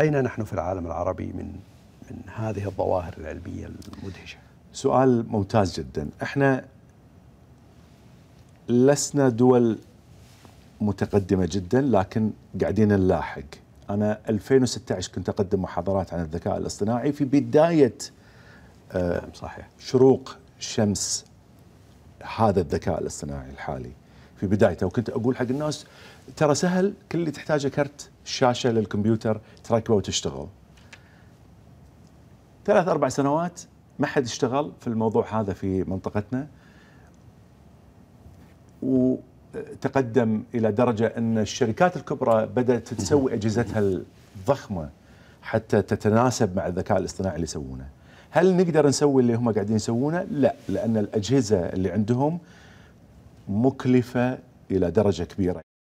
أين نحن في العالم العربي من من هذه الظواهر العلمية المدهشة؟ سؤال ممتاز جدا احنا لسنا دول متقدمة جدا لكن قاعدين نلاحق أنا 2016 كنت أقدم محاضرات عن الذكاء الاصطناعي في بداية آه، نعم، صحيح شروق شمس هذا الذكاء الاصطناعي الحالي في بدايته وكنت اقول حق الناس ترى سهل كل اللي تحتاجه كرت الشاشه للكمبيوتر تركبه وتشتغل ثلاث اربع سنوات ما حد اشتغل في الموضوع هذا في منطقتنا وتقدم الى درجه ان الشركات الكبرى بدات تسوي اجهزتها الضخمه حتى تتناسب مع الذكاء الاصطناعي اللي يسوونه. هل نقدر نسوي اللي هم قاعدين يسوونه؟ لا، لان الاجهزه اللي عندهم مكلفه الى درجه كبيره